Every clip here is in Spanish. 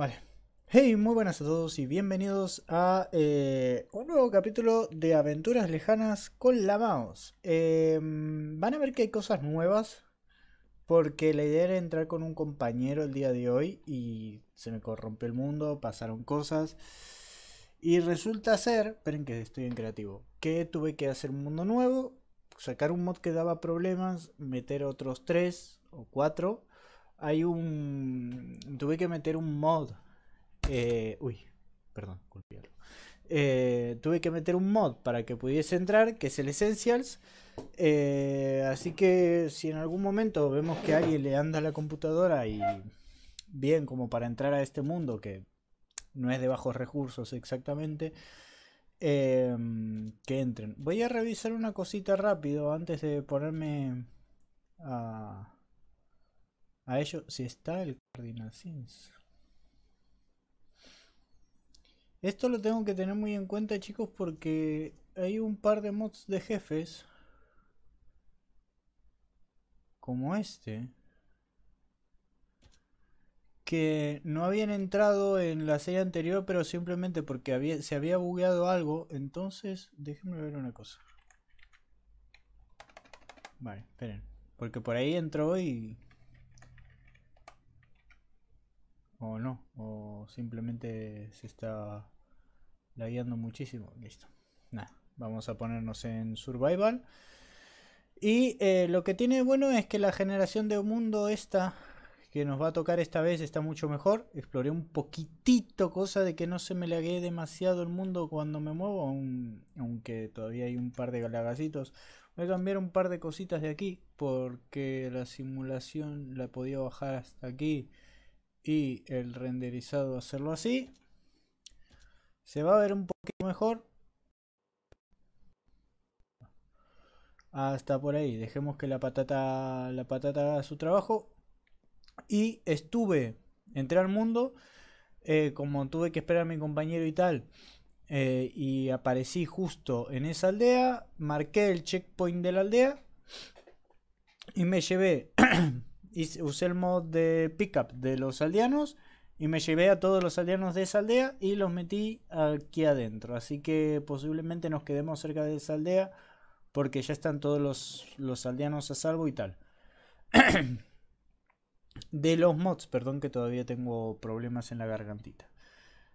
Vale. Hey, muy buenas a todos y bienvenidos a eh, un nuevo capítulo de Aventuras Lejanas con la em, van a ver que hay cosas nuevas porque la idea era entrar con un compañero el día de hoy y se me corrompió el mundo, pasaron cosas. Y resulta ser, esperen que estoy en creativo, que tuve que hacer un mundo nuevo, sacar un mod que daba problemas, meter otros tres o cuatro hay un... Tuve que meter un mod. Eh, uy, perdón, eh, tuve que meter un mod para que pudiese entrar, que es el Essentials. Eh, así que si en algún momento vemos que alguien le anda a la computadora y bien como para entrar a este mundo que no es de bajos recursos exactamente, que entren. Voy a revisar una cosita rápido antes de ponerme a a ello si está el Cardinal Sins. Esto lo tengo que tener muy en cuenta chicos porque hay un par de mods de jefes como este que no habían entrado en la serie anterior pero simplemente porque se había bugueado algo entonces déjenme ver una cosa vale esperen porque por ahí entró y o no, o simplemente se está lagueando muchísimo. Listo, nada, vamos a ponernos en Survival. Y eh, lo que tiene bueno es que la generación de mundo esta que nos va a tocar esta vez está mucho mejor. Exploré un poquitito cosa de que no se me laguee demasiado el mundo cuando me muevo, aunque todavía hay un par de galagacitos. Voy a cambiar un par de cositas de aquí porque la simulación la podía bajar hasta aquí y el renderizado hacerlo así, se va a ver un poquito mejor. Hasta por ahí, dejemos que la patata, la patata haga su trabajo. Y estuve, entré al mundo, eh, como tuve que esperar a mi compañero y tal, eh, y aparecí justo en esa aldea, marqué el checkpoint de la aldea y me llevé usé el mod de pickup de los aldeanos y me llevé a todos los aldeanos de esa aldea y los metí aquí adentro. Así que posiblemente nos quedemos cerca de esa aldea porque ya están todos los, los aldeanos a salvo y tal. de los mods, perdón que todavía tengo problemas en la gargantita.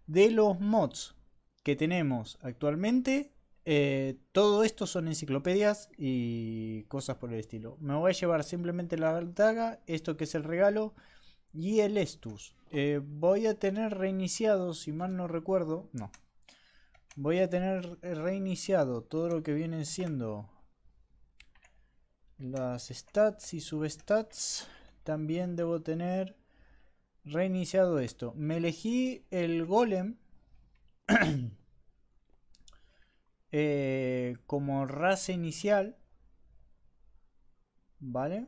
De los mods que tenemos actualmente, eh, todo esto son enciclopedias y cosas por el estilo. Me voy a llevar simplemente la daga, esto que es el regalo y el Estus. Eh, voy a tener reiniciado, si mal no recuerdo, no. Voy a tener reiniciado todo lo que vienen siendo las stats y substats. También debo tener reiniciado esto. Me elegí el golem. Eh, como raza inicial, ¿vale?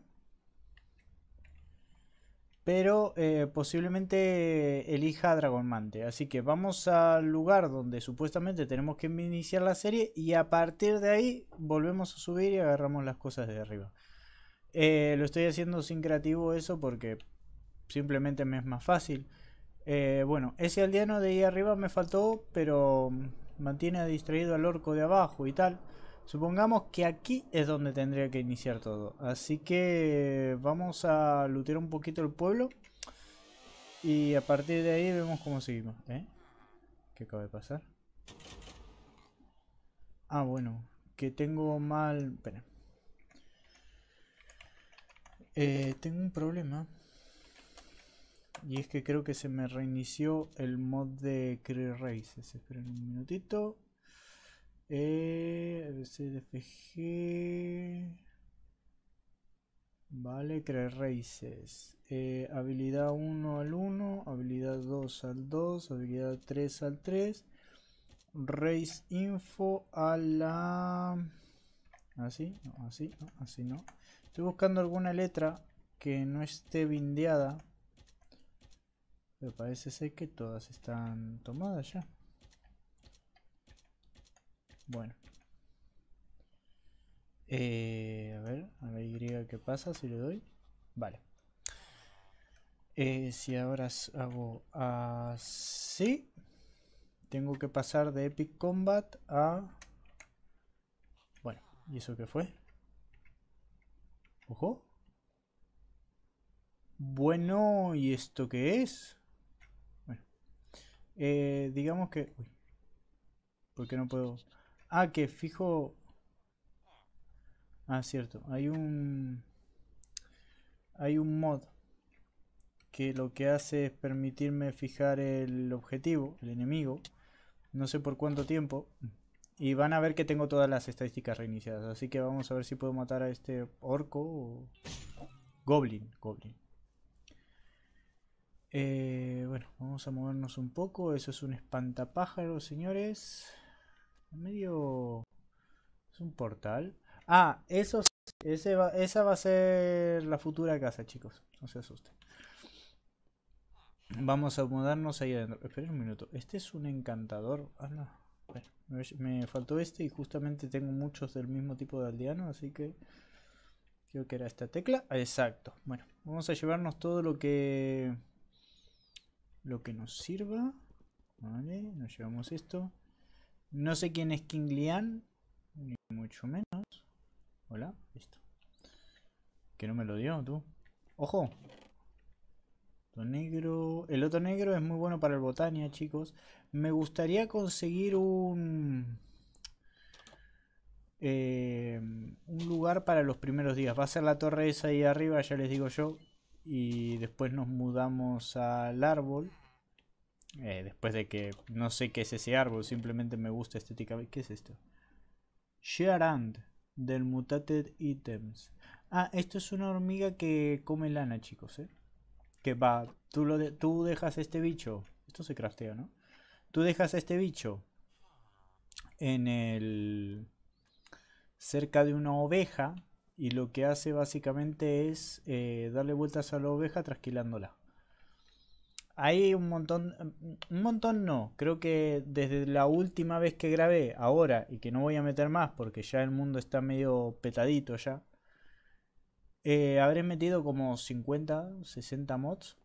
Pero eh, posiblemente elija Dragonmante. Así que vamos al lugar donde supuestamente tenemos que iniciar la serie. Y a partir de ahí volvemos a subir y agarramos las cosas de arriba. Eh, lo estoy haciendo sin creativo eso porque simplemente me es más fácil. bueno, ese aldeano de ahí arriba me faltó, pero mantiene distraído al orco de abajo y tal. Supongamos que aquí es donde tendría que iniciar todo. Así que vamos a lootear un poquito el pueblo. Y a partir de ahí vemos cómo seguimos. ¿eh? ¿Qué acaba de pasar? Ah, bueno. Que tengo mal... Espera. Eh, tengo un problema. Y es que creo que se me reinició el mod de Creer Races. Esperen un minutito. Eh, Vale, Creer Races. Eh, habilidad 1 al 1, habilidad 2 al 2, habilidad 3 al 3. Race Info a la... Así, no, así, no, así no. Estoy buscando alguna letra que no esté bindeada pero parece ser que todas están tomadas ya. Bueno. Eh, a ver, a la Y qué pasa si le doy. Vale. Eh, si ahora hago así, tengo que pasar de Epic Combat a... Bueno, ¿y eso qué fue? Ojo. Bueno, ¿y esto qué es? Eh, digamos que... porque no puedo? Ah, que fijo... Ah, cierto. Hay un... Hay un mod que lo que hace es permitirme fijar el objetivo, el enemigo, no sé por cuánto tiempo, y van a ver que tengo todas las estadísticas reiniciadas, así que vamos a ver si puedo matar a este orco o... Goblin, goblin. Eh, bueno, vamos a movernos un poco. Eso es un espantapájaro, señores. Medio... Es un portal. Ah, eso, ese esa va a ser la futura casa, chicos. No se asusten. Vamos a mudarnos ahí adentro. Esperen un minuto. Este es un encantador. Ah, me faltó este y justamente tengo muchos del mismo tipo de aldeano, así que... Creo que era esta tecla. Exacto. Bueno, vamos a llevarnos todo lo que lo que nos sirva. Vale, nos llevamos esto. No sé quién es King Lian, ni mucho menos. Hola, listo. Que no me lo dio, tú. ¡Ojo! negro. El otro negro es muy bueno para el botania, chicos. Me gustaría conseguir un... Eh, un lugar para los primeros días. Va a ser la torre esa ahí arriba, ya les digo yo y después nos mudamos al árbol. Eh, después de que no sé qué es ese árbol, simplemente me gusta estética. ¿Qué es esto? Shearand del Mutated Items. Ah, esto es una hormiga que come lana, chicos. ¿eh? Que va, tú, lo de, tú dejas este bicho. Esto se craftea, ¿no? Tú dejas este bicho en el. cerca de una oveja y lo que hace básicamente es eh, darle vueltas a la oveja trasquilándola. Hay un montón, un montón no, creo que desde la última vez que grabé, ahora, y que no voy a meter más porque ya el mundo está medio petadito ya, eh, habré metido como 50, 60 mods,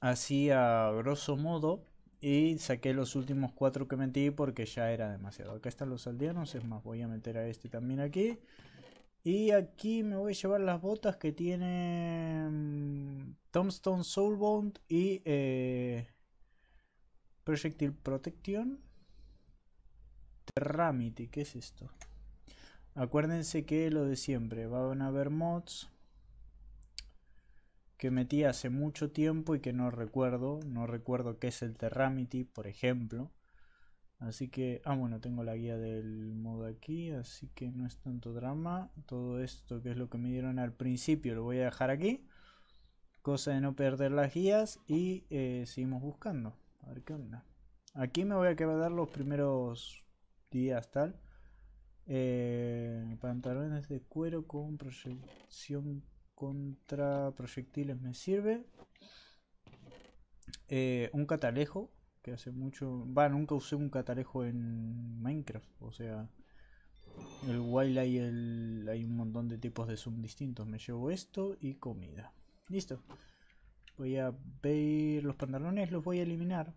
así a grosso modo, y saqué los últimos 4 que metí porque ya era demasiado. Acá están los aldeanos, es más, voy a meter a este también aquí. Y aquí me voy a llevar las botas que tiene Tombstone Soulbound y eh, Projectile Protection. Terramity, ¿qué es esto? Acuérdense que lo de siempre, van a haber mods que metí hace mucho tiempo y que no recuerdo. No recuerdo qué es el Terramity, por ejemplo. Así que, ah bueno, tengo la guía del modo aquí, así que no es tanto drama. Todo esto que es lo que me dieron al principio lo voy a dejar aquí. Cosa de no perder las guías y eh, seguimos buscando. A ver qué onda. Aquí me voy a quedar los primeros días tal. Eh, pantalones de cuero con proyección contra proyectiles me sirve. Eh, un catalejo que hace mucho... Va, nunca usé un catarejo en Minecraft, o sea... El wild hay, hay un montón de tipos de zoom distintos. Me llevo esto y comida. Listo. Voy a ver los pantalones, los voy a eliminar.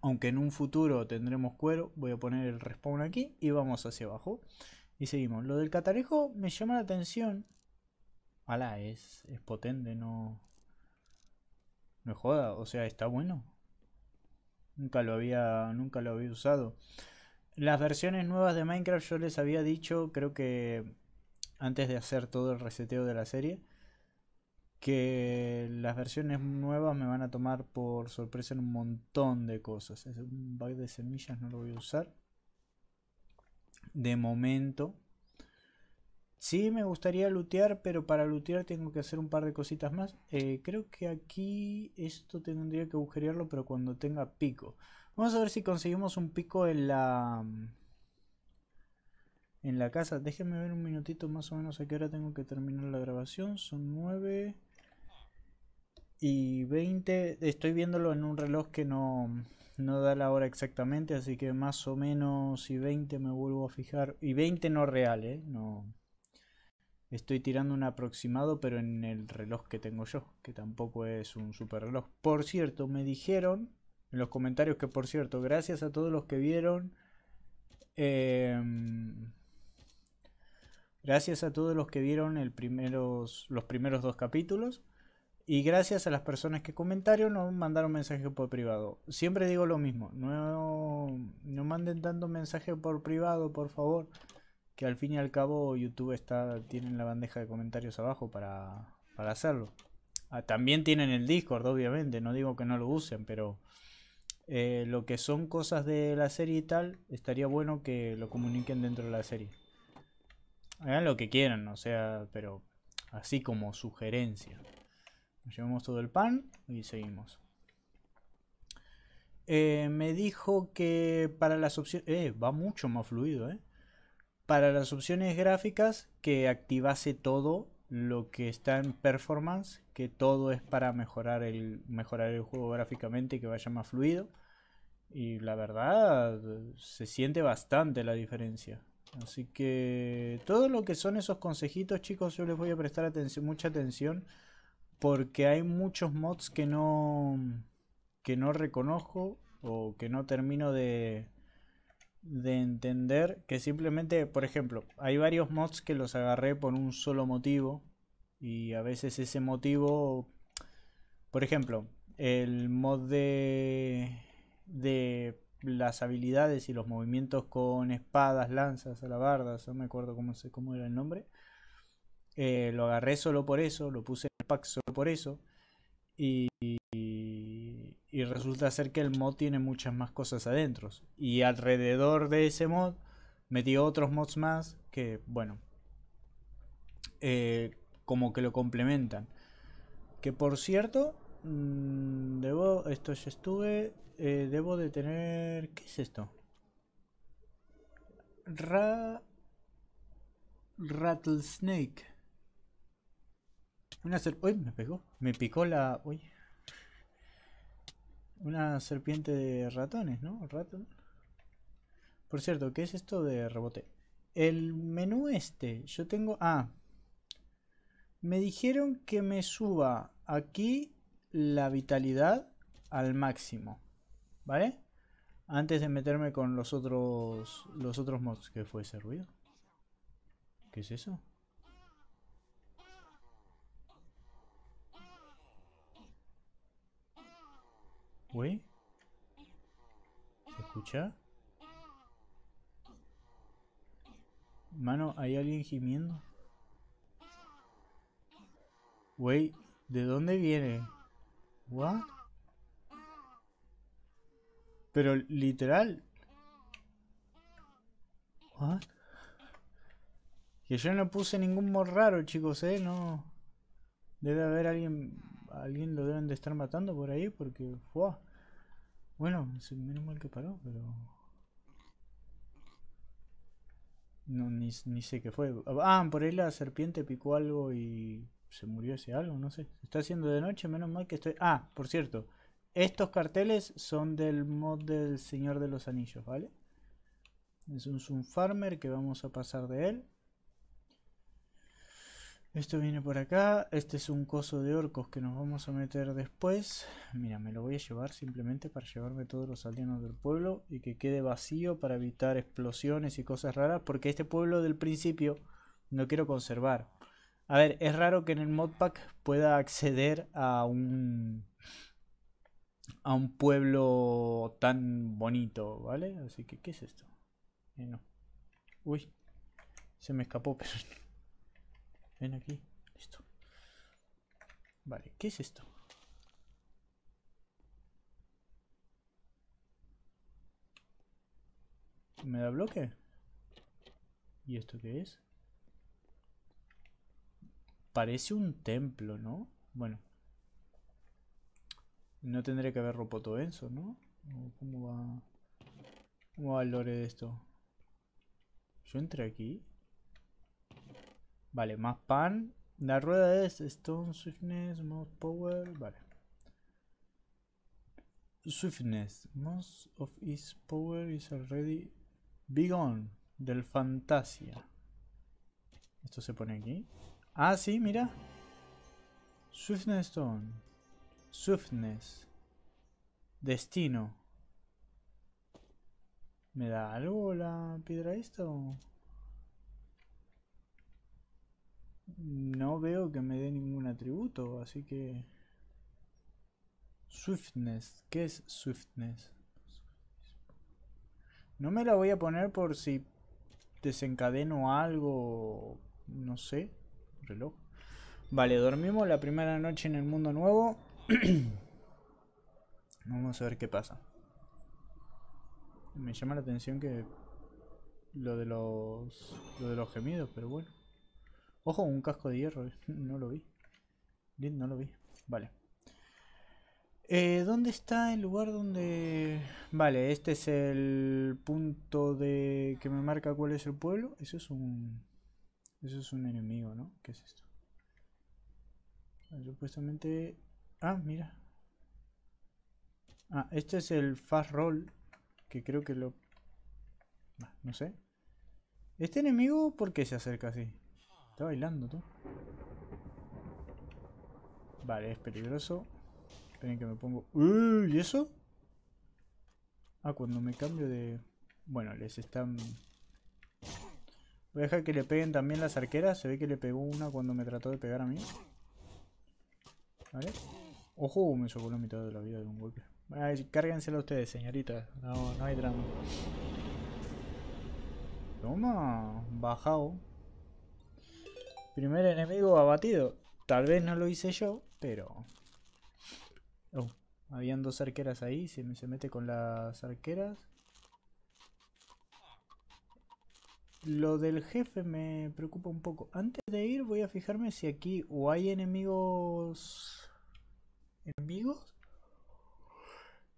Aunque en un futuro tendremos cuero, voy a poner el respawn aquí y vamos hacia abajo. Y seguimos. Lo del catarejo me llama la atención. Ala, es, es potente, no... No joda, o sea, está bueno. Nunca lo había, nunca lo había usado. Las versiones nuevas de Minecraft yo les había dicho, creo que antes de hacer todo el reseteo de la serie, que las versiones nuevas me van a tomar por sorpresa en un montón de cosas. Es un bug de semillas, no lo voy a usar. De momento, Sí, me gustaría lootear, pero para lootear tengo que hacer un par de cositas más. Eh, creo que aquí esto tendría que agujerearlo, pero cuando tenga pico. Vamos a ver si conseguimos un pico en la... Mm, en la casa. Déjenme ver un minutito más o menos a qué hora tengo que terminar la grabación. Son 9 y 20. Estoy viéndolo en un reloj que no, no da la hora exactamente, así que más o menos y 20 me vuelvo a fijar. Y 20 no real, ¿eh? No Estoy tirando un aproximado, pero en el reloj que tengo yo, que tampoco es un super reloj. Por cierto, me dijeron en los comentarios que, por cierto, gracias a todos los que vieron. Em, gracias a todos los que vieron el primeros, los primeros dos capítulos. Y gracias a las personas que comentaron o mandaron mensaje por privado. Siempre digo lo mismo. No, no manden tanto mensaje por privado, por favor que al fin y al cabo YouTube está, tienen la bandeja de comentarios abajo para, hacerlo. Ah, también tienen el Discord, obviamente, no digo que no lo usen, pero eh, lo que son cosas de la serie y tal, estaría bueno que lo comuniquen dentro de la serie. Hagan lo que quieran, o sea, pero así como sugerencia. Nos llevamos todo el pan y seguimos. Eh, me dijo que para las opciones... Eh, va mucho más fluido, eh para las opciones gráficas que activase todo lo que está en performance, que todo es para mejorar el, mejorar el juego gráficamente y que vaya más fluido. Y la verdad, se siente bastante la diferencia. Así que todo lo que son esos consejitos, chicos, yo les voy a prestar mucha atención porque hay muchos mods que no que no reconozco o que no termino de de entender que simplemente, por ejemplo, hay varios mods que los agarré por un solo motivo y a veces ese motivo, por ejemplo, el mod de, de las habilidades y los movimientos con espadas, lanzas, alabardas, no me acuerdo cómo, se, cómo era el nombre, eh, lo agarré solo por eso, lo puse en el pack solo por eso y y resulta ser que el mod tiene muchas más cosas adentro. Y alrededor de ese mod metí otros mods más que, bueno, eh, como que lo complementan. Que por cierto, mm, debo, esto ya estuve, eh, debo de tener, ¿qué es esto? Ra... Rattlesnake. Una Uy, me pegó. Me picó la. Uy. Una serpiente de ratones, ¿no? Por cierto, ¿qué es esto de rebote? El menú este, yo tengo... Ah, me dijeron que me suba aquí la vitalidad al máximo, ¿vale? Antes de meterme con los otros los otros mods que fue ese ruido. ¿Qué es eso? Güey. ¿Se escucha? Mano, ¿hay alguien gimiendo? Güey, ¿de dónde viene? ¿What? Pero literal. ¿What? Que yo no puse ningún morraro, raro, chicos, ¿eh? No. Debe haber alguien alguien lo deben de estar matando por ahí porque. fue Bueno, menos mal que paró, pero. No, ni, sé qué fue. Ah, por ahí la serpiente picó algo y se murió ese algo, no sé. Se está haciendo de noche, menos mal que estoy. Ah, por cierto, estos carteles son del mod del Señor de los Anillos, ¿vale? Es un Zoom Farmer que vamos a pasar de él. Esto viene por acá. Este es un coso de orcos que nos vamos a meter después. Mira, me lo voy a llevar simplemente para llevarme todos los aldeanos del pueblo y que quede vacío para evitar explosiones y cosas raras. Porque este pueblo del principio no quiero conservar. A ver, es raro que en el modpack pueda acceder a un a un pueblo tan bonito, ¿vale? Así que, ¿qué es esto? Eh, no. Uy, se me escapó, pero Ven aquí. Listo. Vale, ¿qué es esto? ¿Me da bloque? ¿Y esto qué es? Parece un templo, ¿no? Bueno. No tendré que haber ropoto eso, ¿no? ¿Cómo va? ¿Cómo va el lore de esto? ¿Yo entré aquí? Vale, más pan. La rueda es Stone, Swiftness, Most Power. Vale. Swiftness. Most of its power is already begun. del Fantasia. Esto se pone aquí. Ah, sí, mira. Swiftness Stone. Swiftness. Destino. ¿Me da algo la piedra esto? No veo que me dé ningún atributo, así que... Swiftness. ¿Qué es Swiftness? No me la voy a poner por si desencadeno algo, no sé, reloj. Vale, dormimos la primera noche en el mundo nuevo. Vamos a ver qué pasa. Me llama la atención que lo de los lo de los gemidos, pero bueno. Ojo, un casco de hierro. Eh. No lo vi. No lo vi. Vale. Eh, ¿Dónde está el lugar donde...? Vale, este es el punto de que me marca cuál es el pueblo. Eso es un... Eso es un enemigo, ¿no? ¿Qué es esto? Ah, supuestamente... Ah, mira. Ah, este es el fast roll. Que creo que lo... Ah, no sé. Este enemigo, ¿por qué se acerca así? Está bailando tú. Vale, es peligroso. Esperen que me pongo... ¡Uy! ¿Y eso? Ah, cuando me cambio de... Bueno, les están... Voy a dejar que le peguen también las arqueras. Se ve que le pegó una cuando me trató de pegar a mí. Vale. Ojo, me sobró la mitad de la vida de un golpe. Ay, cárguensela ustedes, señorita. No, no hay drama. Toma, bajado. Primer enemigo abatido. Tal vez no lo hice yo, pero... Oh, habían dos arqueras ahí. se me se mete con las arqueras... Lo del jefe me preocupa un poco. Antes de ir voy a fijarme si aquí o hay enemigos... ¿Enemigos?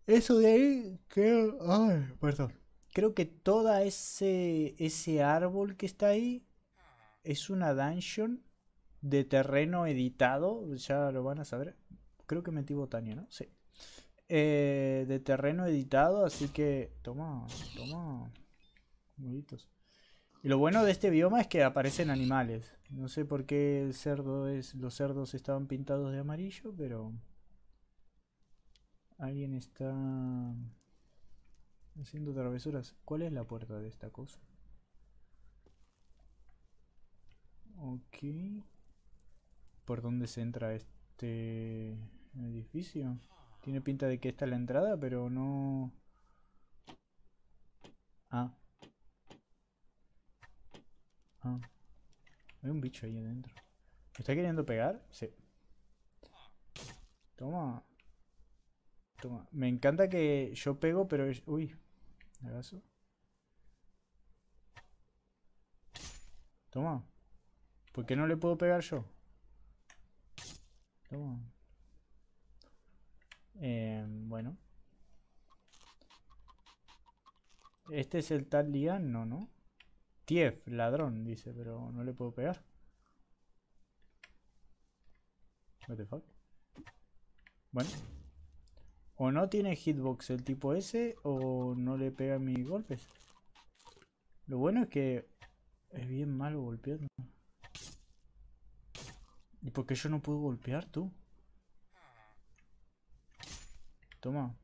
Eso de ahí creo... Ay, perdón. Creo que Toda ese, ese árbol que está ahí es una dungeon de terreno editado, ya lo van a saber. Creo que metí Botania, ¿no? Sí. Eh, de terreno editado, así que toma, toma. Muditos. Y lo bueno de este bioma es que aparecen animales. No sé por qué el cerdo es, los cerdos estaban pintados de amarillo, pero alguien está haciendo travesuras. ¿Cuál es la puerta de esta cosa? Ok. ¿Por dónde se entra este edificio? Tiene pinta de que esta es la entrada, pero no... Ah. Ah. Hay un bicho ahí adentro. ¿Me está queriendo pegar? Sí. Toma. Toma. Me encanta que yo pego, pero... Es... Uy. ¿Agaso? Toma. ¿Por qué no le puedo pegar yo? Em, bueno. Este es el tal Liano, ¿no? Tief, ladrón, dice, pero no le puedo pegar. What the fuck? Bueno. O no tiene hitbox el tipo ese o no le pega mis golpes. Lo bueno es que es bien malo golpeando. ¿Y por qué yo no puedo golpear tú? Toma.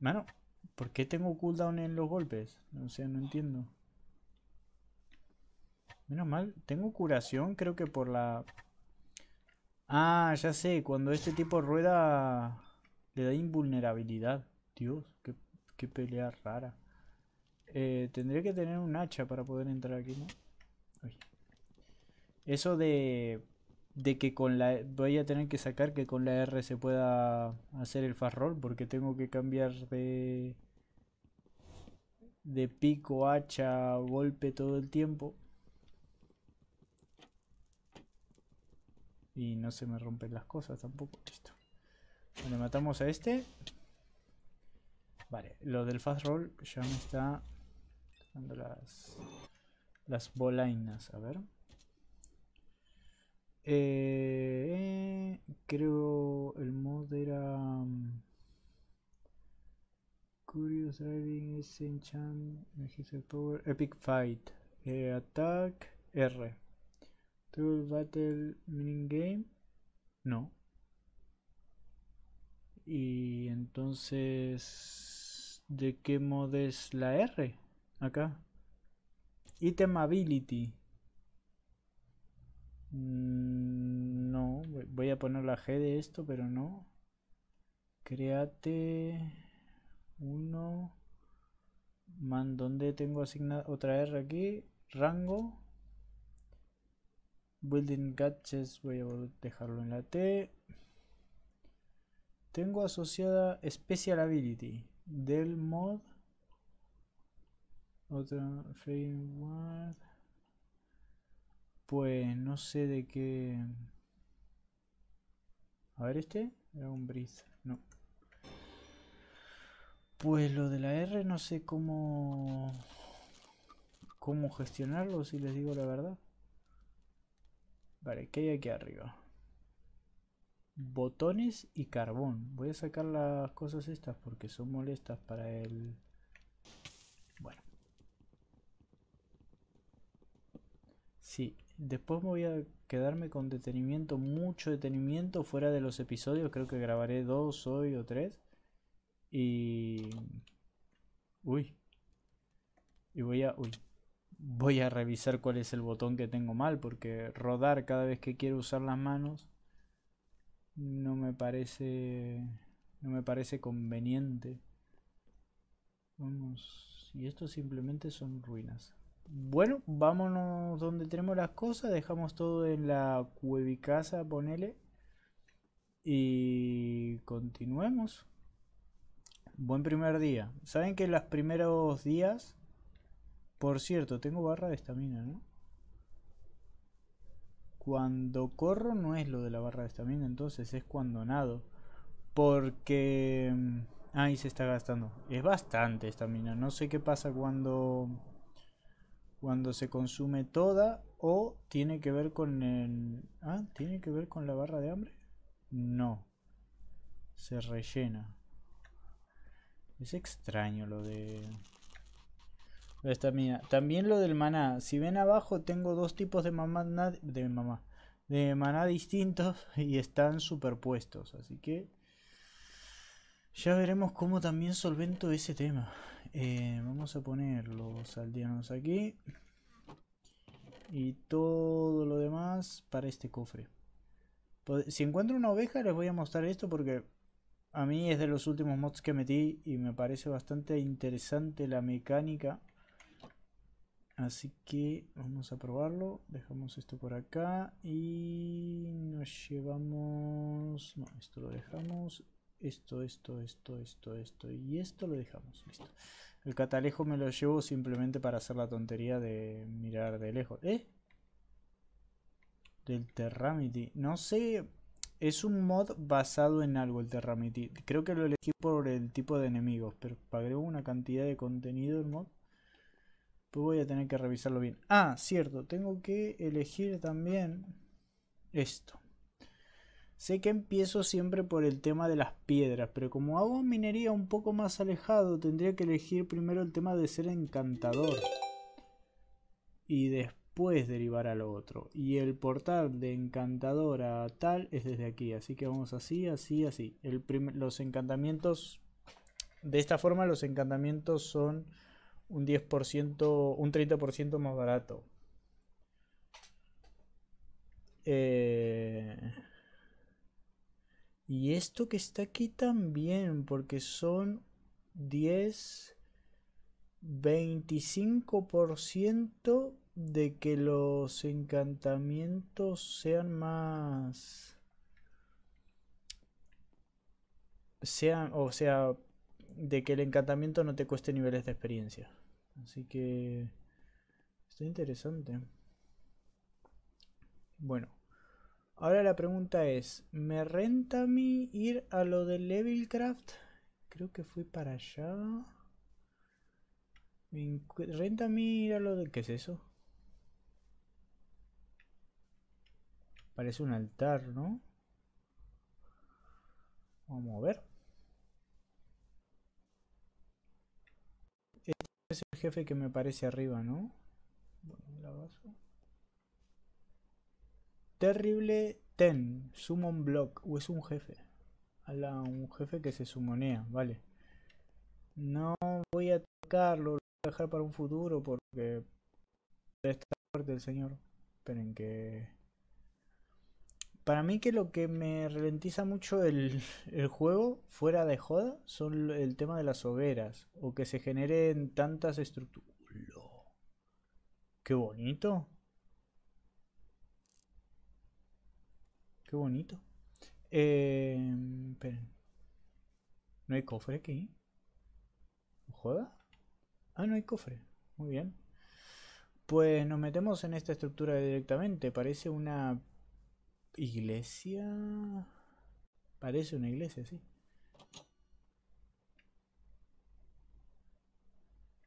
Mano, ¿por qué tengo cooldown en los golpes? O sea, no entiendo. Menos mal, tengo curación, creo que por la... Ah, ya sé, cuando este tipo rueda le da invulnerabilidad. Dios, qué, qué pelea rara. Eh, tendría que tener un hacha para poder entrar aquí, ¿no? Eso de, de que con la... Voy a tener que sacar que con la R se pueda hacer el fast roll porque tengo que cambiar de... De pico, hacha, golpe todo el tiempo. Y no se me rompen las cosas tampoco. Listo. Le matamos a este. Vale, lo del fast roll ya me está dando las, las bolainas. A ver. Eh, eh, creo el mod era mm, Curious Driving Enchant Power Epic Fight eh, Attack R Tool Battle Mining Game No Y entonces ¿De qué mod es la R? Acá Item Ability Mm, no, voy a poner la G de esto, pero no. Create uno. Man, ¿dónde tengo asignada otra R aquí? Rango. Building Gadgets, voy a dejarlo en la T. Tengo asociada Special Ability del mod. Otra Framework. Pues no sé de qué... A ver este. Era un Breeze. No. Pues lo de la R no sé cómo... Cómo gestionarlo, si les digo la verdad. Vale, ¿qué hay aquí arriba? Botones y carbón. Voy a sacar las cosas estas porque son molestas para el... Bueno. Sí, Después voy a quedarme con detenimiento, mucho detenimiento fuera de los episodios. Creo que grabaré dos hoy o tres. Y... Uy. Y voy a... Voy a revisar cuál es el botón que tengo mal. Porque rodar cada vez que quiero usar las manos. No me parece... No me parece conveniente. Vamos. Y esto simplemente son ruinas. Bueno, vámonos donde tenemos las cosas. Dejamos todo en la cuevicasa, ponele. Y continuemos. Buen primer día. Saben que los primeros días. Por cierto, tengo barra de estamina, ¿no? Cuando corro no es lo de la barra de estamina, entonces es cuando nado. Porque. Mm, ahí se está gastando. Es bastante estamina. No sé qué pasa cuando cuando se consume toda o tiene que ver con el... Ah, ¿tiene que ver con la barra de hambre? No. Se rellena. Es extraño lo de... Esta mía. También lo del maná. Si ven abajo tengo dos tipos de mamá... De mamá. De maná distintos y están superpuestos. Así que... Ya veremos cómo también solvento ese tema. Eh, vamos a poner los aldeanos aquí. Y todo lo demás para este cofre. Pues, si encuentro una oveja les voy a mostrar esto porque a mí es de los últimos mods que metí y me parece bastante interesante la mecánica. Así que vamos a probarlo. Dejamos esto por acá y nos llevamos... No, esto lo dejamos esto, esto, esto, esto, esto y esto lo dejamos, listo. El catalejo me lo llevo simplemente para hacer la tontería de mirar de lejos. ¿Eh? Del Terramity. No sé, es un mod basado en algo el Terramity. Creo que lo elegí por el tipo de enemigos, pero pagué una cantidad de contenido el mod. Pues voy a tener que revisarlo bien. Ah, cierto, tengo que elegir también esto. Sé que empiezo siempre por el tema de las piedras, pero como hago minería un poco más alejado, tendría que elegir primero el tema de ser encantador. Y después derivar al otro. Y el portal de encantador a tal es desde aquí, así que vamos así, así, así. los encantamientos... De esta forma los encantamientos son un 10%, un 30% más barato. Eh... Y esto que está aquí también, porque son 10, 25% de que los encantamientos sean más... Sean, o sea, de que el encantamiento no te cueste niveles de experiencia. Así que... Está interesante. Bueno. Ahora la pregunta es, ¿me renta a mí ir a lo de Levelcraft? Creo que fui para allá. ¿Me ¿Renta a mí ir a lo de... ¿Qué es eso? Parece un altar, ¿no? Vamos a ver. Este es el jefe que me parece arriba, ¿no? Bueno, la vaso. Terrible Ten, Summon Block, o es un jefe. un jefe que se sumonea, vale. No voy a tocarlo, lo voy a dejar para un futuro porque Está fuerte el señor. Esperen que... Para mí que lo que me ralentiza mucho el, el juego, fuera de joda, son el tema de las hogueras. O que se generen tantas estructuras. ¡Qué bonito! Qué bonito. Em, ¿No hay cofre aquí? ¿No ¿Joda? Ah, no hay cofre. Muy bien. Pues nos metemos en esta estructura directamente. Parece una iglesia. Parece una iglesia, sí.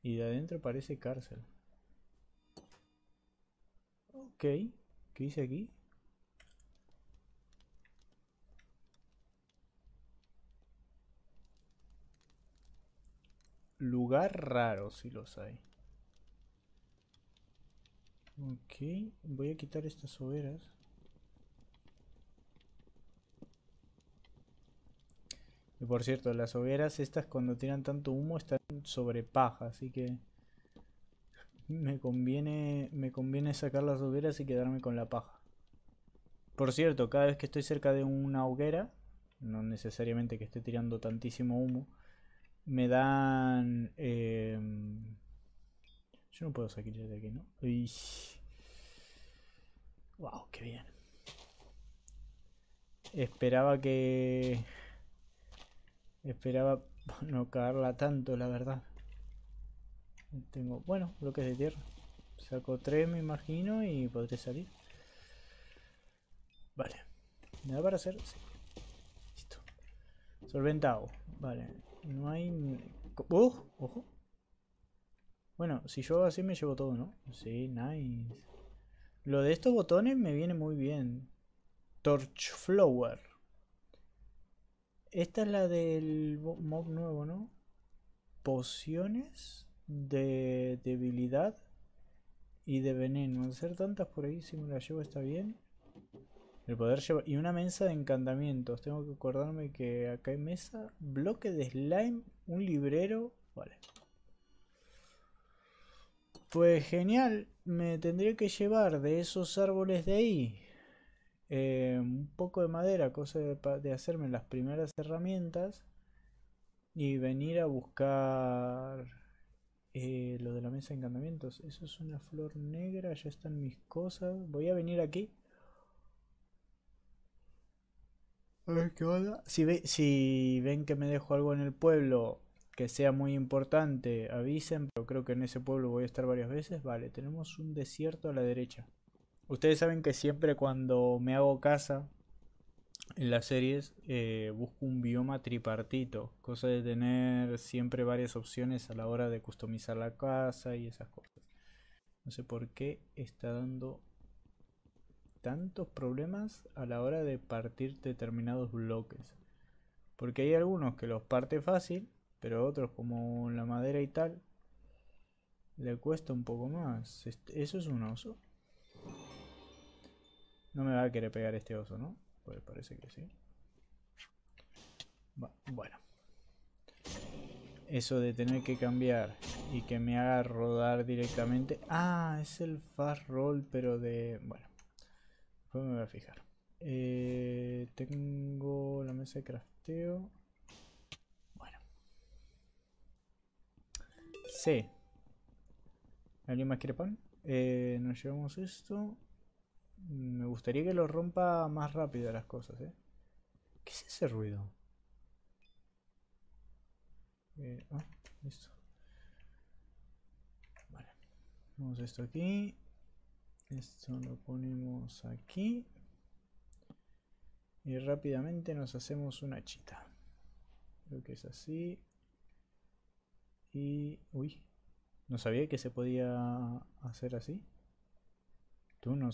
Y de adentro parece cárcel. Ok. ¿Qué dice aquí? lugar raro si los hay. Ok, voy a quitar estas hogueras. Y por cierto, las hogueras estas cuando tiran tanto humo están sobre paja, así que me conviene me conviene sacar las hogueras y quedarme con la paja. Por cierto, cada vez que estoy cerca de una hoguera, no necesariamente que esté tirando tantísimo humo, me dan... Em, yo no puedo salir de aquí, ¿no? Uy. Wow, qué bien. Esperaba que... Esperaba no cagarla tanto, la verdad. Tengo, bueno, bloques de tierra. Saco tres, me imagino, y podré salir. Vale. ¿Me da para hacer? Sí. Listo. Solventado. Vale. No hay... ¡Oh! ¡Ojo! Bueno, si yo hago así me llevo todo, ¿no? Sí, nice. Lo de estos botones me viene muy bien. Torchflower. Esta es la del mob nuevo, ¿no? Pociones de debilidad y de veneno. Al ser tantas por ahí, si me las llevo está bien poder llevar Y una mesa de encantamientos. Tengo que acordarme que acá hay mesa. Bloque de slime. Un librero. Vale. Pues genial. Me tendría que llevar de esos árboles de ahí. Eh, un poco de madera. Cosa de, hacerme las primeras herramientas. Y venir a buscar... Eh, lo de la mesa de encantamientos. Eso es una flor negra. Ya están mis cosas. Voy a venir aquí Si, ven que me dejo algo en el pueblo que sea muy importante, avisen. Pero creo que en ese pueblo voy a estar varias veces. Vale, tenemos un desierto a la derecha. Ustedes saben que siempre cuando me hago casa en las series eh, busco un bioma tripartito, cosa de tener siempre varias opciones a la hora de customizar la casa y esas cosas. No sé por qué está dando tantos problemas a la hora de partir determinados bloques. Porque hay algunos que los parte fácil, pero otros como la madera y tal, le cuesta un poco más. ¿Eso es un oso? No me va a querer pegar este oso, ¿no? Pues parece que sí. Bueno. Eso de tener que cambiar y que me haga rodar directamente. Ah, es el fast roll, pero de... Bueno. Después pues me voy a fijar. Eh, tengo la mesa de crafteo. Bueno. C. ¿Alguien más quiere pan? Eh, nos llevamos esto. Me gustaría que lo rompa más rápido las cosas, ¿eh? ¿Qué es ese ruido? Eh, ah, listo. Vale. Vamos a esto aquí. Esto lo ponemos aquí. Y rápidamente nos hacemos una chita. Creo que es así. Y... Uy. No sabía que se podía hacer así. Tú no...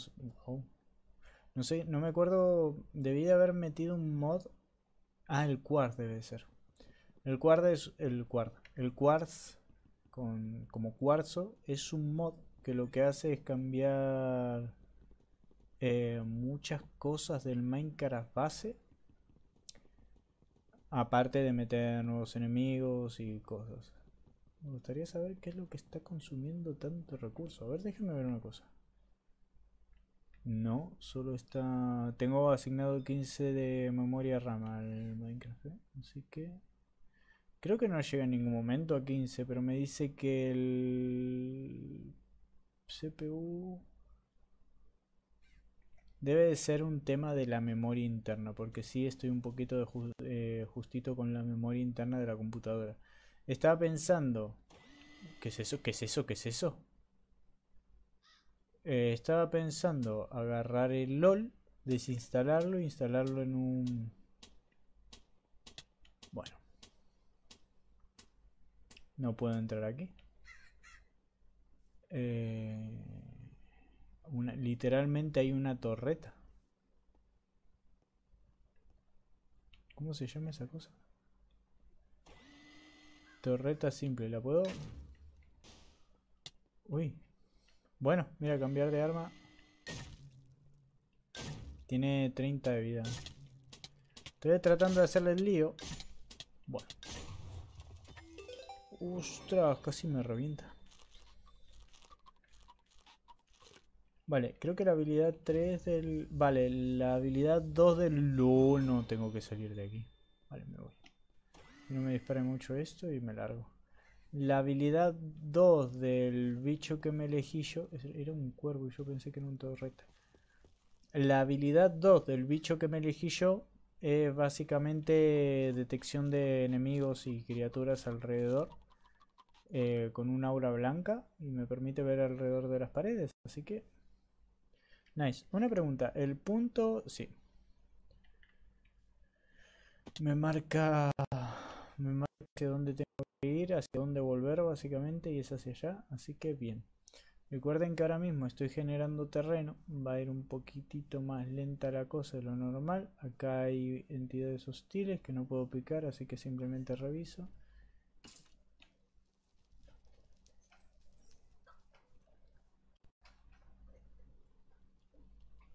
No sé, no me acuerdo... Debí de haber metido un mod... Ah, el quartz debe ser. El quartz es... El quartz. El quartz como cuarzo es un mod que lo que hace es cambiar eh, muchas cosas del Minecraft base. Aparte de meter nuevos enemigos y cosas. Me gustaría saber qué es lo que está consumiendo tanto recurso. A ver, déjenme ver una cosa. No, solo está... Tengo asignado 15 de memoria RAM al Minecraft. ¿eh? Así que... Creo que no llega en ningún momento a 15, pero me dice que el CPU debe de ser un tema de la memoria interna, porque sí estoy un poquito de eh, justito con la memoria interna de la computadora. Estaba pensando, ¿qué es eso? ¿Qué es eso? ¿Qué es eso? Eh, estaba pensando agarrar el LOL, desinstalarlo, e instalarlo en un... Bueno. No puedo entrar aquí. Eh, literalmente hay una torreta. ¿Cómo se llama esa cosa? Torreta simple, ¿la puedo? Uy. Bueno, mira, cambiar de arma. Tiene 30 de vida. Estoy tratando de hacerle el lío. Bueno. Ostras, casi me revienta. Vale, creo que la habilidad 3 del... Vale, la habilidad 2 del no tengo que salir de aquí. Vale, me voy. No me dispare mucho esto y me largo. La habilidad 2 del bicho que me elegí yo... Era un cuervo y yo pensé que era un torreta. La habilidad 2 del bicho que me elegí yo es básicamente detección de enemigos y criaturas alrededor. Eh, con un aura blanca y me permite ver alrededor de las paredes. Así que Nice. Una pregunta. El punto... Sí. Me marca... Me marca dónde tengo que ir, hacia dónde volver básicamente y es hacia allá. Así que bien. Recuerden que ahora mismo estoy generando terreno, va a ir un poquitito más lenta la cosa de lo normal. Acá hay entidades hostiles que no puedo picar, así que simplemente reviso.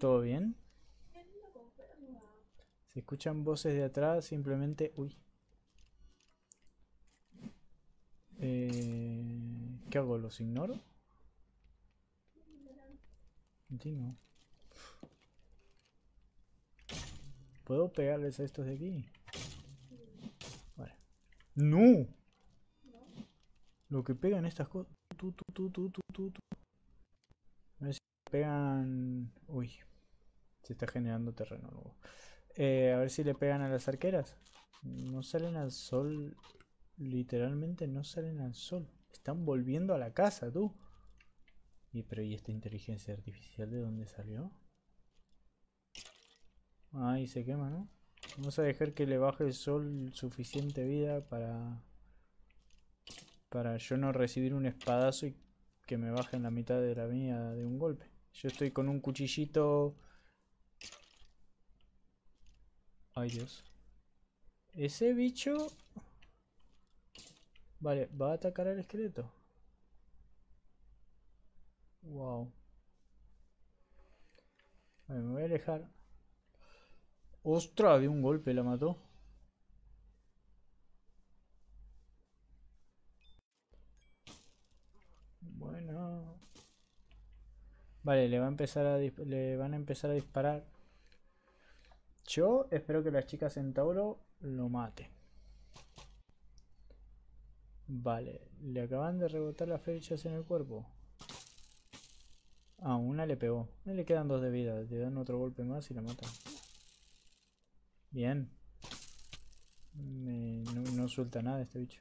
¿Todo bien? Se escuchan voces de atrás, simplemente... Uy. Eh, ¿Qué hago? ¿Los ignoro? Continuo. ¿Puedo pegarles a estos de aquí? Vale. ¡No! Lo que pegan estas cosas... A ver si pegan... Uy, se está generando terreno nuevo. Eh, a ver si le pegan a las arqueras. No salen al sol. Literalmente no salen al sol. Están volviendo a la casa, tú. ¿Y pero y esta inteligencia artificial de dónde salió? Ahí se quema, ¿no? Vamos a dejar que le baje el sol suficiente vida para... Para yo no recibir un espadazo y que me bajen la mitad de la mía de un golpe. Yo estoy con un cuchillito Ay, Dios. Ese bicho... Vale, va a atacar al esqueleto. Wow. Vale, me voy a alejar. ¡Ostras! De un golpe la mató. Bueno. Vale, le, va a empezar a le van a empezar a disparar. Yo espero que la chica centauro lo mate. Vale, le acaban de rebotar las flechas en el cuerpo. Ah, una le pegó. Le quedan dos de vida. Le dan otro golpe más y la matan. Bien. no, suelta nada este bicho.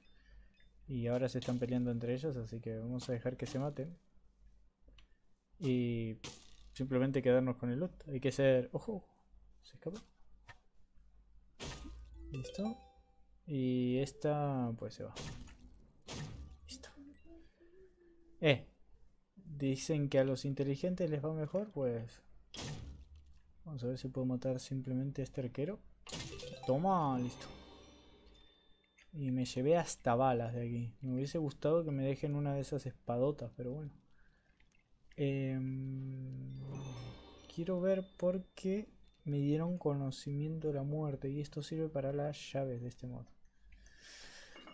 Y ahora se están peleando entre ellas, así que vamos a dejar que se maten. Y simplemente quedarnos con el loot. Hay que ser... ¡Ojo! ¿Se escapó. Listo. Y esta pues se va. Listo. Eh. Dicen que a los inteligentes les va mejor, pues... Vamos a ver si puedo matar simplemente a este arquero. Toma, listo. Y me llevé hasta balas de aquí. Me hubiese gustado que me dejen una de esas espadotas, pero bueno. Eh, quiero ver por qué me dieron conocimiento de la muerte y esto sirve para las llaves de este modo.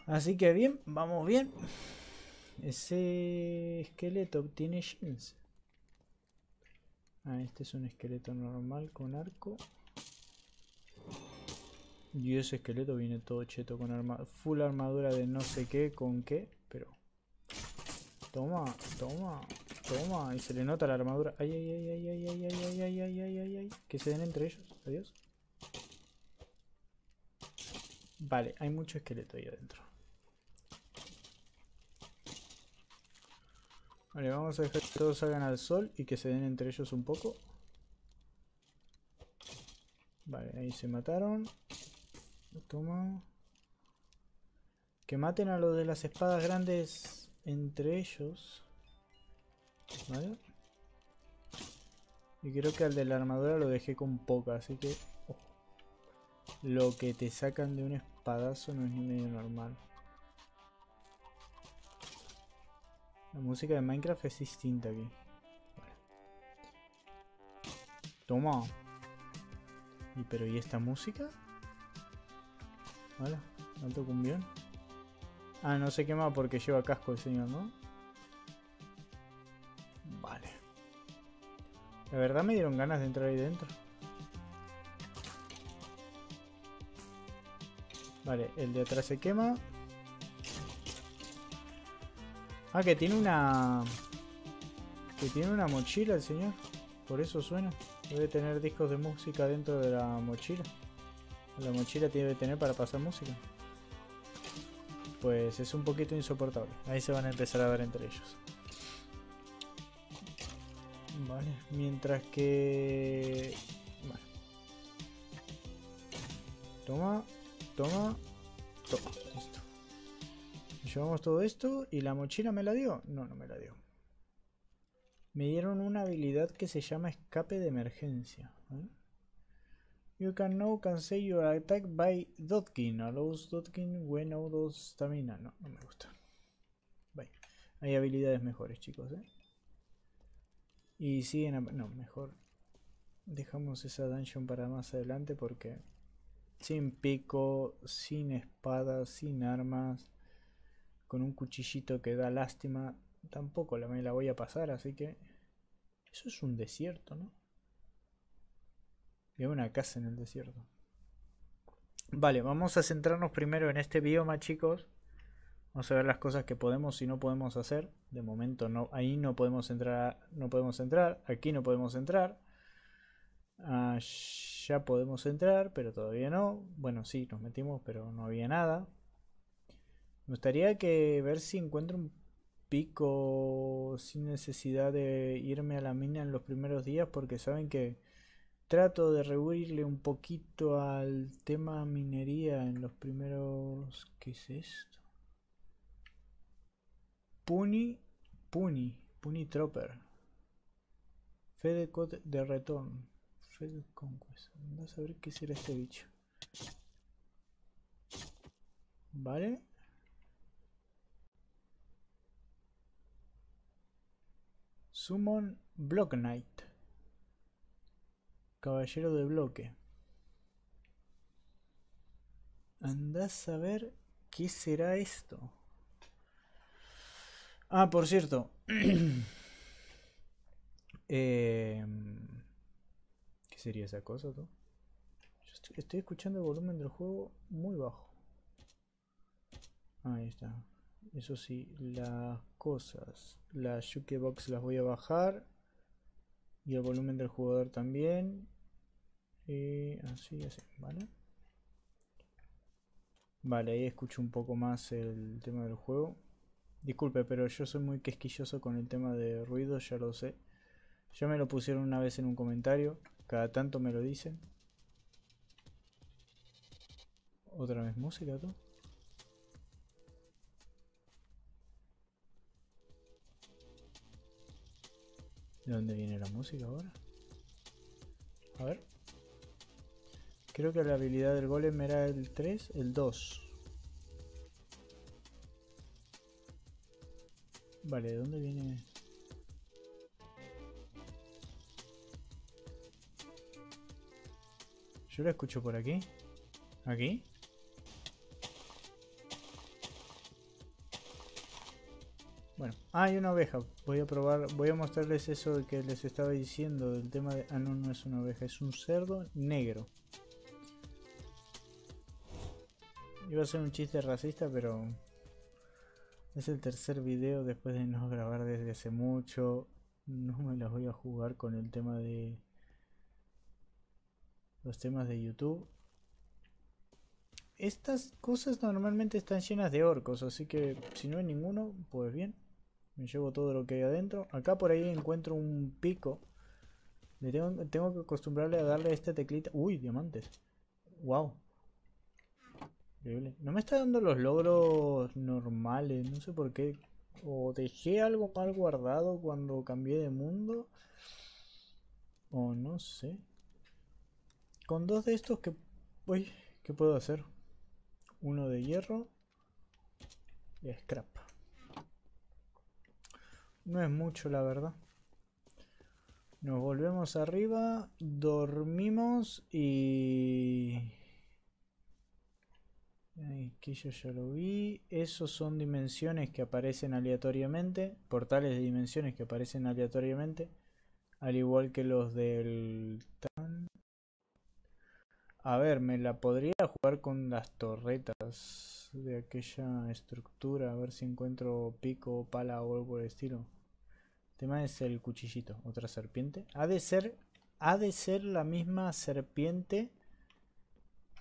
Así que bien, vamos bien. Ese esqueleto obtiene jeans. Ah, este es un esqueleto normal con arco. Y ese esqueleto viene todo cheto con arma Full armadura de no sé qué, con qué, pero... Toma, toma. Toma, Ahí se le nota la armadura. Ay, ay, ay, ay, ay, ay, ay, ay, ay, ay, ay, ay, Que se den entre ellos. Adiós. Vale, hay mucho esqueleto ahí adentro. Vale, vamos a dejar que todos salgan al sol y que se den entre ellos un poco. Vale, ahí se mataron. Lo Toma. Que maten a los de las espadas grandes entre ellos. Y creo que al de la armadura lo dejé con poca, así que... Lo que te sacan de un espadazo no es ni medio normal. La música de Minecraft es distinta aquí. Toma. ¿Y pero y esta música? Vale, alto cumbión. Ah, no se quema porque lleva casco el señor, ¿no? La verdad me dieron ganas de entrar ahí dentro. Vale, el de atrás se quema. Ah, que tiene una... Que tiene una mochila el señor. Por eso suena. Debe tener discos de música dentro de la mochila. La mochila tiene que tener para pasar música. Pues es un poquito insoportable. Ahí se van a empezar a ver entre ellos. Vale, mientras que... Toma, toma, toma. Listo. Llevamos todo esto y la mochila me la dio. No, no me la dio. Me dieron una habilidad que se llama escape de emergencia. ¿eh? You can now cancel your attack by Dotkin. Allows Dotkin when out of stamina. No, no me gusta. Hay habilidades mejores, chicos. ¿eh? Y siguen... No, mejor dejamos esa dungeon para más adelante porque sin pico, sin espada, sin armas, con un cuchillito que da lástima, tampoco me la voy a pasar, así que... Eso es un desierto, ¿no? Y una casa en el desierto. Vale, vamos a centrarnos primero en este bioma, chicos. Vamos a ver las cosas que podemos y no podemos hacer. De momento no, ahí no podemos entrar, no podemos entrar, aquí no podemos entrar. Ah, ya podemos entrar, pero todavía no. Bueno, sí, nos metimos, pero no había nada. Me gustaría que ver si encuentro un pico sin necesidad de irme a la mina en los primeros días porque saben que trato de rehuirle un poquito al tema minería en los primeros... ¿Qué es esto? Puni, Puni, Puni Trooper. Fedecot de return. Fede Conquest. Vamos a ver qué será este bicho. Vale. Summon Block Knight. Caballero de bloque. Andás a ver qué será esto. Ah, por cierto. Em, ¿Qué sería esa cosa, estoy, escuchando el volumen del juego muy bajo. Ahí está. Eso sí, las cosas. Las Box las voy a bajar. Y el volumen del jugador también. Y así, así, ¿vale? Vale, ahí escucho un poco más el tema del juego. Disculpe, pero yo soy muy quesquilloso con el tema de ruido, ya lo sé. Ya me lo pusieron una vez en un comentario, cada tanto me lo dicen. Otra vez música, tú. ¿De dónde viene la música ahora? A ver. Creo que la habilidad del golem era el 3, el 2. Vale, ¿de dónde viene? Yo la escucho por aquí. ¿Aquí? Bueno, ah, hay una oveja. Voy a probar, voy a mostrarles eso que les estaba diciendo del tema de... Ah, no, no es una oveja, es un cerdo negro. Iba a ser un chiste racista, pero es el tercer video después de no grabar desde hace mucho. No me las voy a jugar con el tema de... Los temas de YouTube. Estas cosas normalmente están llenas de orcos, así que si no hay ninguno, pues bien. Me llevo todo lo que hay adentro. Acá por ahí encuentro un pico. tengo, que acostumbrarle a darle a esta teclita. Uy, diamantes. Wow. No me está dando los logros normales, no sé por qué. O dejé algo mal guardado cuando cambié de mundo. O no sé. Con dos de estos que... ¿qué puedo hacer? Uno de hierro. Y scrap. No es mucho, la verdad. Nos volvemos arriba, dormimos y... Aquí yo ya lo vi. Esos son dimensiones que aparecen aleatoriamente. Portales de dimensiones que aparecen aleatoriamente. Al igual que los del TAN. A ver, me la podría jugar con las torretas de aquella estructura. A ver si encuentro pico, pala o algo por el estilo. El tema es el cuchillito. Otra serpiente. Ha de ser, ha de ser la misma serpiente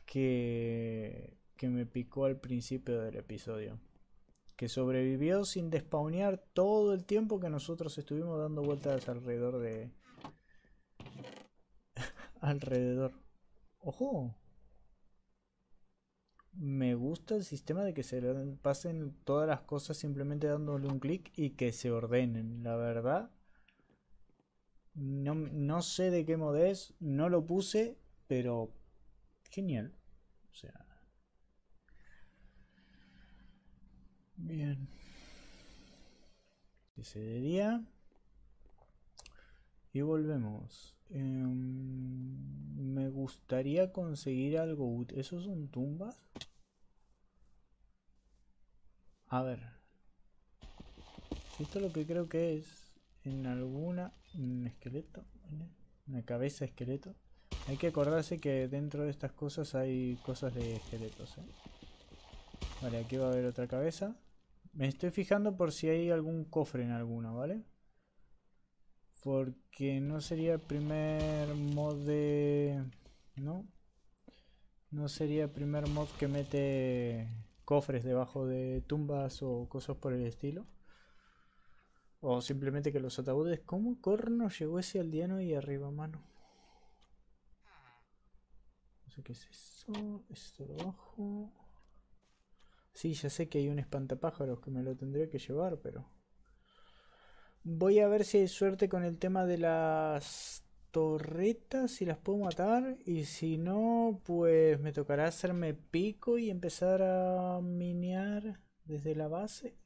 que que me picó al principio del episodio. Que sobrevivió sin despawnear todo el tiempo que nosotros estuvimos dando vueltas alrededor de... alrededor. ¡Ojo! Me gusta el sistema de que se le pasen todas las cosas simplemente dándole un clic y que se ordenen. La verdad, no, no, sé de qué mod es, no lo puse, pero genial. O sea, Bien. Se diría. Y volvemos. Em, me gustaría conseguir algo útil. ¿Esos son tumbas? A ver. Esto lo que creo que es. En alguna... Un esqueleto. Una cabeza esqueleto. Hay que acordarse que dentro de estas cosas hay cosas de esqueletos. ¿eh? Vale, aquí va a haber otra cabeza. Me estoy fijando por si hay algún cofre en alguno, ¿vale? Porque no sería el primer mod de... ¿No? No sería el primer mod que mete cofres debajo de tumbas o cosas por el estilo. O simplemente que los ataúdes... ¿Cómo corno llegó ese aldeano y arriba, mano? No sé qué es eso. Esto de abajo... Sí, ya sé que hay un espantapájaros que me lo tendré que llevar, pero... Voy a ver si hay suerte con el tema de las torretas, si las puedo matar. Y si no, pues me tocará hacerme pico y empezar a minear desde la base.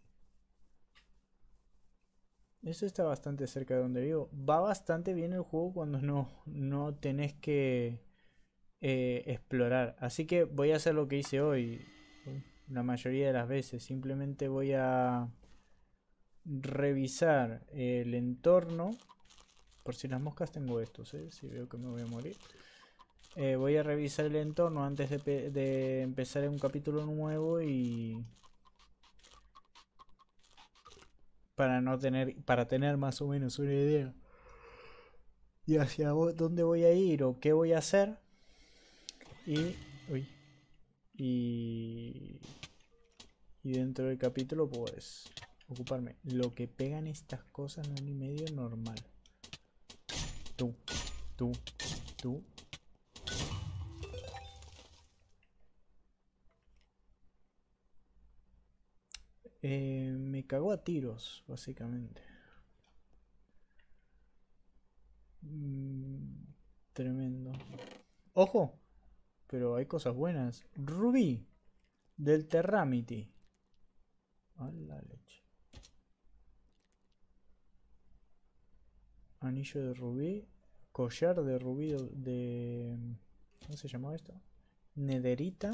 Eso está bastante cerca de donde vivo. Va bastante bien el juego cuando no, no tenés que eh, explorar. Así que voy a hacer lo que hice hoy la mayoría de las veces. Simplemente voy a revisar el entorno. Por si las moscas tengo estos, ¿eh? si veo que me voy a morir. Eh, voy a revisar el entorno antes de, de empezar un capítulo nuevo y... Para, no tener, para tener más o menos una idea y hacia dónde voy a ir o qué voy a hacer y y y dentro del capítulo, puedes ocuparme. Lo que pegan estas cosas no es ni medio normal. Tú, tú, tú. Eh, me cagó a tiros, básicamente. Mm, tremendo. ¡Ojo! Pero hay cosas buenas. Rubí del Terramity. A la leche. Anillo de rubí. Collar de rubí de... ¿Cómo se llamaba esto? Nederita.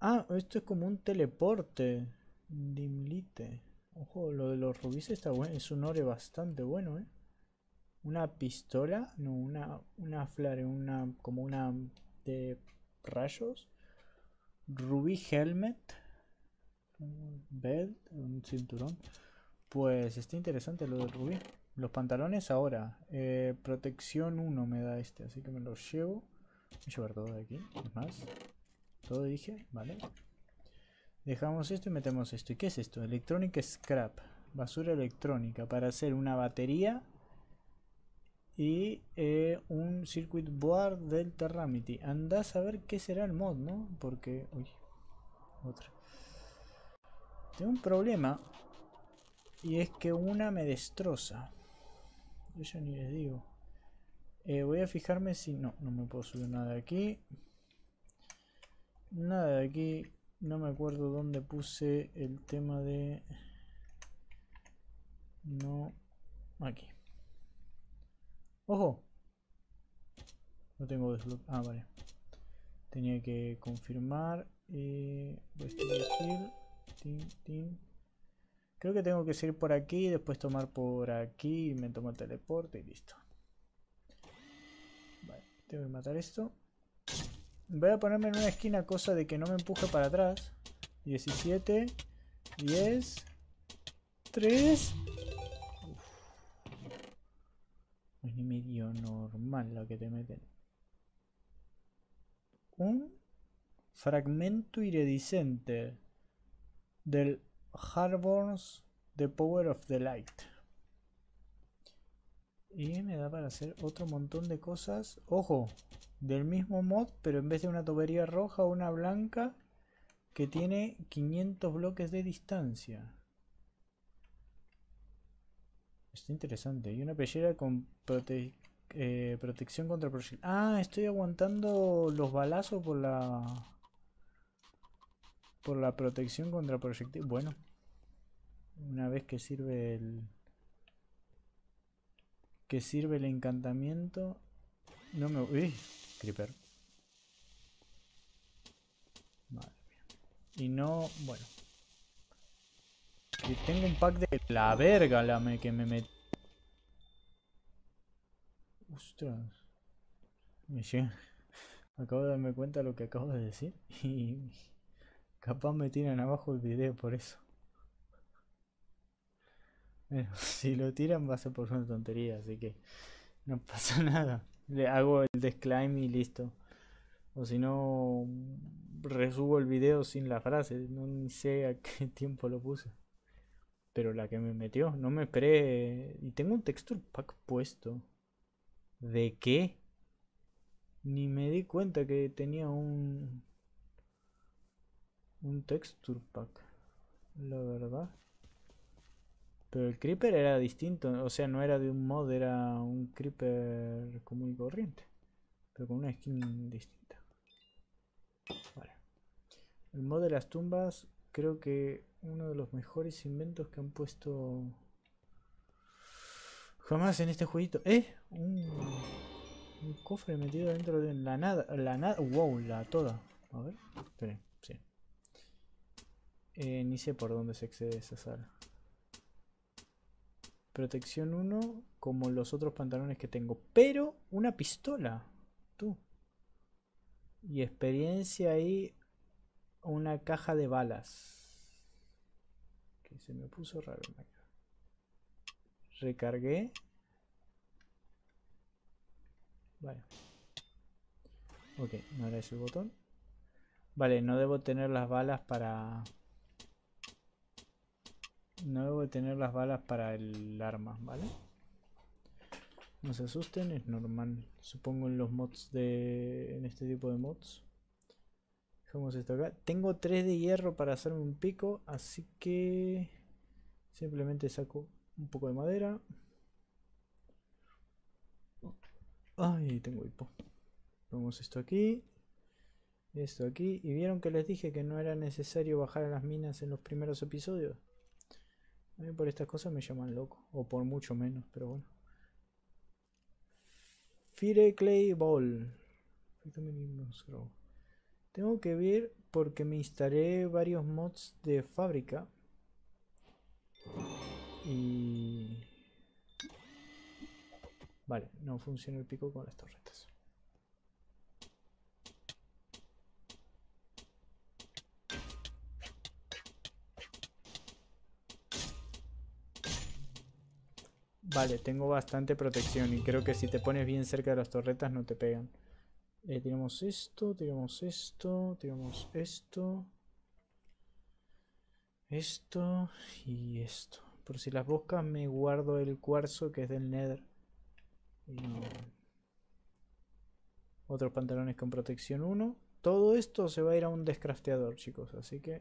Ah, esto es como un teleporte. Dimlite. Ojo, lo de los rubíes está bueno. Es un ore bastante bueno, ¿eh? Una pistola. No, una, una flare. Una, como una de rayos. rubí Helmet. Belt, un cinturón. Pues está interesante lo del rubí, Los pantalones ahora. Eh, protección 1 me da este, así que me los llevo. Voy a llevar todo de aquí, es más. Todo dije, vale. Dejamos esto y metemos esto. ¿Y qué es esto? Electronic Scrap. Basura electrónica para hacer una batería y eh, un circuit board del Terramity. Andás a saber qué será el mod, ¿no? Porque... Uy, otra. Tengo un problema y es que una me destroza. Yo ni les digo. Eh, voy a fijarme si... No, no me puedo subir nada aquí. Nada de aquí. No me acuerdo dónde puse el tema de... No... Aquí. ¡Ojo! No tengo Ah, vale. Tenía que confirmar. Eh, Creo que tengo que seguir por aquí, después tomar por aquí, me tomo el teleporte y listo. Vale, tengo que matar esto. Voy a ponerme en una esquina, cosa de que no me empuje para atrás. 17, 10, 3, y medio normal lo que te meten. Un fragmento iridiscente del Harborns The Power of the Light. Y me da para hacer otro montón de cosas. Ojo, del mismo mod, pero en vez de una tubería roja, una blanca que tiene 500 bloques de distancia. Está interesante. Y una pellera con eh, protección contra proyectil. Ah, estoy aguantando los balazos por la... Por la protección contra proyectil. Bueno. Una vez que sirve el... Que sirve el encantamiento. No me... Uy, creeper. Madre mía. Y no... Bueno tengo un pack de la verga la que me metí. Ostras. Me Acabo de darme cuenta de lo que acabo de decir. Y capaz me tiran abajo el video por eso. Bueno, si lo tiran va a ser por una tontería, así que no pasa nada. Le hago el desclaim y listo. O si no, resubo el video sin la frase. No sé a qué tiempo lo puse. Pero la que me metió, no me cree. Y tengo un texture pack puesto. ¿De qué? Ni me di cuenta que tenía un. Un texture pack. La verdad. Pero el creeper era distinto. O sea, no era de un mod, era un creeper común y corriente. Pero con una skin distinta. Vale. El mod de las tumbas creo que uno de los mejores inventos que han puesto jamás en este jueguito. ¡Eh! Un, cofre metido dentro de la nada. La nada. ¡Wow! La toda. A ver. Esperen, sí. Eh, ni sé por dónde se excede esa sala. Protección 1, como los otros pantalones que tengo. Pero una pistola. Tú. Y experiencia ahí una caja de balas. Que se me puso raro. Recargué. Vale. Ok, ahora es el botón. Vale, no debo tener las balas para... No debo tener las balas para el arma, ¿vale? No se asusten, es normal. Supongo en los mods de... En este tipo de mods esto acá. Tengo 3 de hierro para hacerme un pico, así que simplemente saco un poco de madera. Ay, tengo hipo. Ponemos esto aquí. Esto aquí. ¿Y vieron que les dije que no era necesario bajar a las minas en los primeros episodios? A mí por estas cosas me llaman loco. O por mucho menos, pero bueno. Fire Clay Ball. Tengo que ver porque me instalé varios mods de fábrica. Y... Vale, no funciona el pico con las torretas. Vale, tengo bastante protección y creo que si te pones bien cerca de las torretas no te pegan. Eh, tiramos esto, tiramos esto, tiramos esto, esto y esto. Por si las buscas me guardo el cuarzo que es del Nether. otros pantalones con protección 1. Todo esto se va a ir a un descrafteador, chicos, así que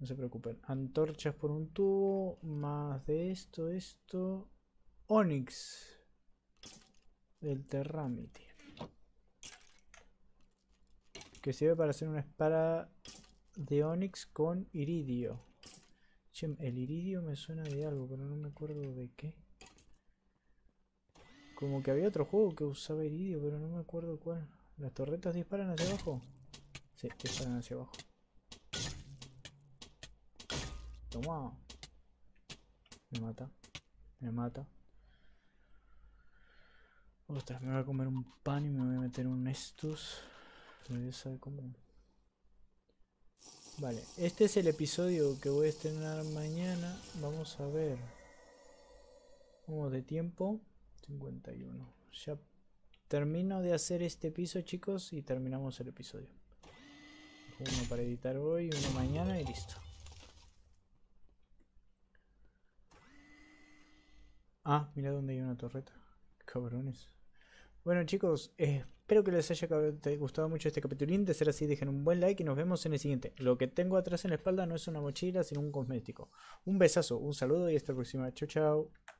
no se preocupen. Antorchas por un tubo, más de esto, esto. Onyx el Terramity que sirve para hacer una espada de onix con iridio. el iridio me suena de algo, pero no me acuerdo de qué. Como que había otro juego que usaba iridio, pero no me acuerdo cuál. ¿Las torretas disparan hacia abajo? Sí, disparan hacia abajo. Toma. Me mata. Me mata. Ostras, me voy a comer un pan y me voy a meter un estus común. Vale, este es el episodio que voy a estrenar mañana. Vamos a ver. Vamos de tiempo. 51. Ya termino de hacer este piso, chicos, y terminamos el episodio. Uno para editar hoy, uno mañana y listo. Ah, mira dónde hay una torreta. Cabrones. Bueno chicos, eh, Espero que les haya gustado mucho este capítulo. De ser así, dejen un buen like y nos vemos en el siguiente. Lo que tengo atrás en la espalda no es una mochila, sino un cosmético. Un besazo, un saludo y hasta la próxima. Chau, chau.